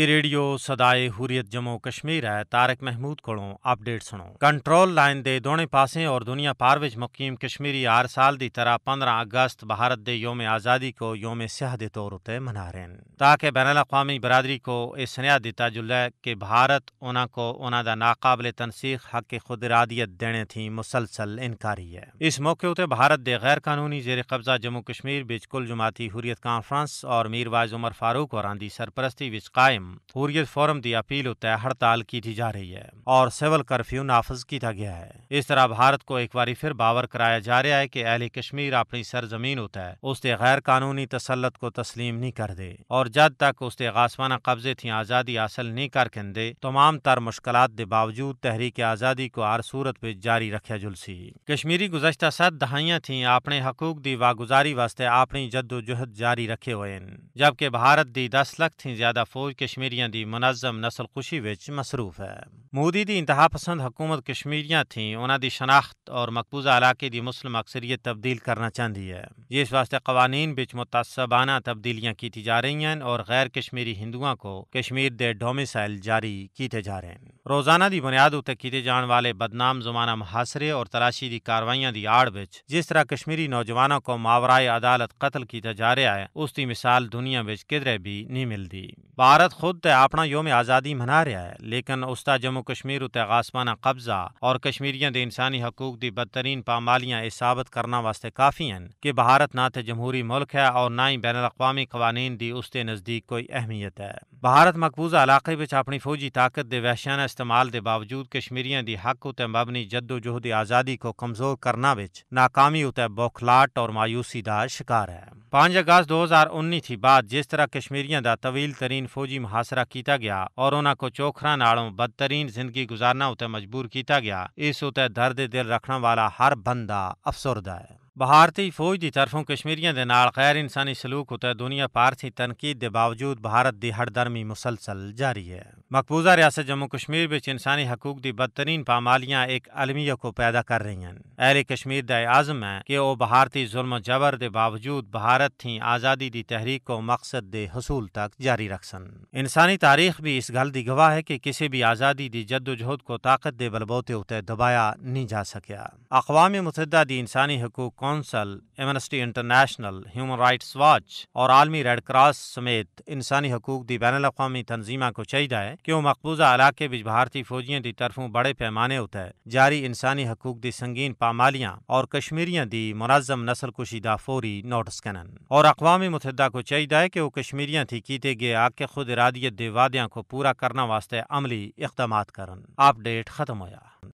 ई radio Sadaye Hurriyat Jammu Kashmir है तारक महमूद को update सुनो कंट्रोल लाइन दे दोने पासें और दुनिया पार विच मुकीम कश्मीरी हर साल दी तरह 15 अगस्त भारत दे योम आज़ादी को योम सियाह दे तौर उत्ते मना रहे हैं ताकि बैन अवी बरदरी को यह सनेहा दिता जुल्ला कि भारत उन्होंने को उन्हों का तनसीख हक खुद इरादियत देने थी मुसलसल इनकारी है इस मौके उ भारत के गैर कानूनी जेर कब्जा जम्मू कश्मीर बिच कुल जमाती हुरियत कानफ्रांस और मीरबाज उमर फारूक और सरपरस्ती कायम हुरियत फोरम की अपील उत्तर हड़ताल की जा रही है और सिविल कर्फ्यू नाफज किया गया है इस तरह भारत को एक बार फिर बावर कराया जा रहा है कि अहल कश्मीर अपनी सरजमीन होता है उसके गैर कानूनी तसलत को तस्लीम नहीं कर दे और जद तक उसके गासवाना कब्जे थी आज़ादी हासिल नहीं करके दे तमाम तर मुश्किल के बावजूद तहरीक आज़ादी को हर सूरत में जारी रखा जुलसी कश्मीरी गुजशत सत दहाइया थी अपने हकूक की वागुजारी वास्ते अपनी जद्दोजहद जारी रखे हुए जबकि भारत की दस लख थी ज्यादा फौज कश्मीर ਕਸ਼ਮੀਰੀਆਂ ਦੀ ਮਨਜ਼ਮ ਨਸਲਕੁਸ਼ੀ ਵਿੱਚ ਮਸਰੂਫ ਹੈ ਮੋਦੀ ਦੀ ਇੰਤਹਾਪਸੰਦ ਹਕੂਮਤ ਕਸ਼ਮੀਰੀਆਂ ਥੀ ਉਹਨਾਂ ਦੀ ਸ਼ਨਾਖਤ ਔਰ ਮਕਬੂਜ਼ਾ ਇਲਾਕੇ ਦੀ ਮੁਸਲਮ ਅਕਸਰੀਅਤ ਤਬਦੀਲ ਕਰਨਾ ਚਾਹੁੰਦੀ ਹੈ ਇਸ ਵਾਸਤੇ ਕਵਾਨੀਨ ਵਿੱਚ ਮੁਤਾਸਬਾਨਾ ਤਬਦੀਲੀਆਂ ਕੀਤੀ ਜਾ ਰਹੀਆਂ ਹਨ ਔਰ ਗੈਰ ਕਸ਼ਮੀਰੀ ਹਿੰਦੂਆਂ ਕੋ ਕਸ਼ਮੀਰ ਦੇ ਡੋਮਿਸਾਈਲ ਜਾਰੀ ਕੀਤੇ ਜਾ ਰਹੇ ਹਨ ਰੋਜ਼ਾਨਾ ਦੀ ਬੁਨਿਆਦ ਉਤੇ ਕੀਤੇ ਜਾਣ ਵਾਲੇ ਬਦਨਾਮ ਜ਼ਮਾਨਾ ਮੁਹਾਸਰੇ ਔਰ ਤਲਾਸ਼ੀ ਦੀ ਕਾਰਵਾਈਆਂ ਦੀ ਆੜ ਵਿੱਚ ਜਿਸ ਤਰ੍ਹਾਂ ਕਸ਼ਮੀਰੀ ਨੌਜਵਾਨਾਂ ਕੋ ਮਾਵਰਾਏ ਅਦਾਲਤ ਕਤਲ ਕੀਤਾ ਜਾ ਰਿਹਾ ਹੈ ਉਸ ਦੀ ਮਿਸਾਲ ਦੁਨੀਆ ਵਿੱਚ ਕਿਧਰੇ ਵੀ ਨਹੀਂ ਮਿਲਦੀ भारत खुद तो अपना योम आज़ादी मना रहा है लेकिन उसका जम्मू कश्मीर उत्ते आसमाना कब्जा और कश्मीरियों के इंसानी हकूक की बदतरीन पामालियाँ इस साबित करने वास्ते काफ़ी हैं कि भारत ना तो जमहूरी मुल्क है और ना ही बैन अवी कवानीन की उसके नज़दीक कोई अहमियत है भारत मकबूजा इलाके अपनी फौजी ताकत के वहशियाना इस्तेमाल के बावजूद कश्मीरियों की हक उत्ते मबनी जद्दोजहद आज़ादी को कमज़ोर करना नाकामी उत्ते बौखलाट और मायूसी का शिकार है पाँच अगस्त 2019 ਬਾਅਦ ਜਿਸ ਤਰ੍ਹਾਂ ਕਸ਼ਮੀਰੀਆਂ ਦਾ ਤਵੀਲ ਤਰੀਨ ਫੌਜੀ ਮੁਹਾਸਰਾ ਕੀਤਾ ਗਿਆ ਔਰ ਉਹਨਾਂ ਕੋ ਚੋਖਰਾਂ ਨਾਲੋਂ ਬਦਤਰੀਨ ਜ਼ਿੰਦਗੀ گزارਣਾ ਉਤੇ ਮਜਬੂਰ ਕੀਤਾ ਗਿਆ ਇਸ ਉਤੇ ਦਰਦ ਦਿਲ ਰੱਖਣ ਵਾਲਾ ਹਰ ਬੰਦਾ ਅਫਸਰਦਾ ਹੈ भारतीय फौज की तरफों कश्मीरियों के नाल गैर इंसानी सलूक उत्ते दुनिया भर की तनकीद के बावजूद भारत की हड़दर्मी मुसलसल जारी है मकबूजा रियासत जम्मू कश्मीर बिच इंसानी हकूक की बदतरीन पामालियां एक अलमिया को पैदा कर रही हैं अहले कश्मीर दा आजम है कि वो भारतीय जुल्म जबर के बावजूद भारत थी आजादी की तहरीक को मकसद के हसूल तक जारी रख सन इंसानी तारीख भी इस गल की गवाह है कि किसी भी आजादी दी जद्दोजहद को ताकत के बलबोते उ दबाया नहीं जा सकया अकवाम मुतहदा दी इंसानी हकूक council Amnesty International Human Rights Watch और आलमी रेडक्रॉस समेत इंसानी हकूक की बैन अवी तनजीमा को चाहिए है कि वह मकबूजा इलाके भारतीय फौजियों की तरफों बड़े पैमाने उत जारी इंसानी हकूक की संगीन पामालियां और कश्मीरियों की मुनजम नस्ल कुशी का फौरी नोटिस कहन और अकवा मुतहदा को चाहिए है कि वह कश्मीरिया थी किए गए आके खुद इरादियत के वादिया को पूरा करने वास्ते अमली इकदाम कर अपडेट खत्म होया